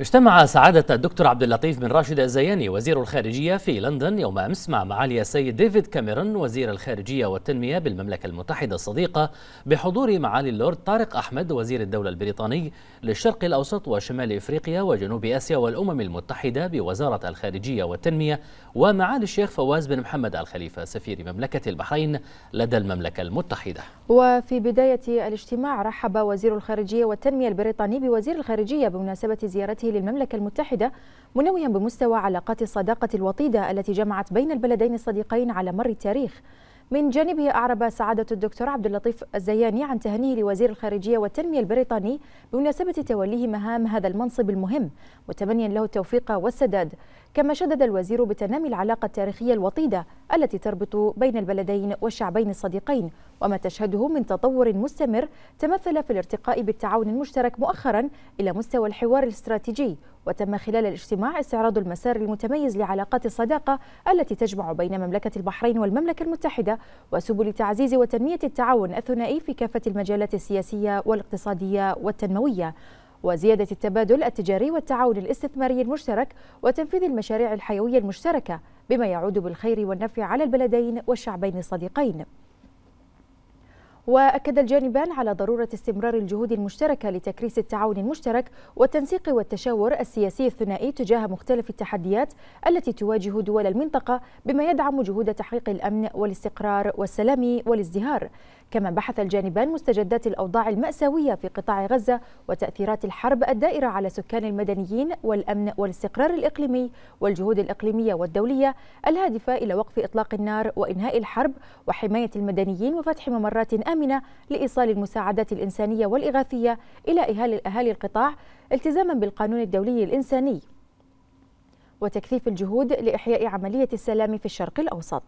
اجتمع سعادة الدكتور عبد اللطيف بن راشد الزياني وزير الخارجية في لندن يوم أمس مع معالي السيد ديفيد كاميرون وزير الخارجية والتنمية بالمملكة المتحدة الصديقة بحضور معالي اللورد طارق أحمد وزير الدولة البريطاني للشرق الأوسط وشمال إفريقيا وجنوب آسيا والأمم المتحدة بوزارة الخارجية والتنمية ومعالي الشيخ فواز بن محمد الخليفة سفير مملكة البحرين لدى المملكة المتحدة وفي بداية الاجتماع رحب وزير الخارجية والتنمية البريطاني بوزير الخارجية بمناسبة زيارته للمملكة المتحدة منويا بمستوى علاقات الصداقة الوطيدة التي جمعت بين البلدين الصديقين على مر التاريخ من جانبه أعرب سعادة الدكتور عبد اللطيف الزياني عن تهنيه لوزير الخارجية والتنمية البريطاني بمناسبة توليه مهام هذا المنصب المهم متمنيا له التوفيق والسداد كما شدد الوزير بتنامي العلاقة التاريخية الوطيدة التي تربط بين البلدين والشعبين الصديقين وما تشهده من تطور مستمر تمثل في الارتقاء بالتعاون المشترك مؤخرا إلى مستوى الحوار الاستراتيجي وتم خلال الاجتماع استعراض المسار المتميز لعلاقات الصداقة التي تجمع بين مملكة البحرين والمملكة المتحدة وسبل تعزيز وتنمية التعاون الثنائي في كافة المجالات السياسية والاقتصادية والتنموية وزيادة التبادل التجاري والتعاون الاستثماري المشترك وتنفيذ المشاريع الحيوية المشتركة بما يعود بالخير والنفع على البلدين والشعبين الصديقين وأكد الجانبان على ضرورة استمرار الجهود المشتركة لتكريس التعاون المشترك والتنسيق والتشاور السياسي الثنائي تجاه مختلف التحديات التي تواجه دول المنطقة بما يدعم جهود تحقيق الأمن والاستقرار والسلام والازدهار كما بحث الجانبان مستجدات الأوضاع المأساوية في قطاع غزة وتأثيرات الحرب الدائرة على سكان المدنيين والأمن والاستقرار الإقليمي والجهود الإقليمية والدولية الهادفة إلى وقف إطلاق النار وإنهاء الحرب وحماية المدنيين وفتح ممرات آمنة لإيصال المساعدات الإنسانية والإغاثية إلى أهالي القطاع التزاما بالقانون الدولي الإنساني وتكثيف الجهود لإحياء عملية السلام في الشرق الأوسط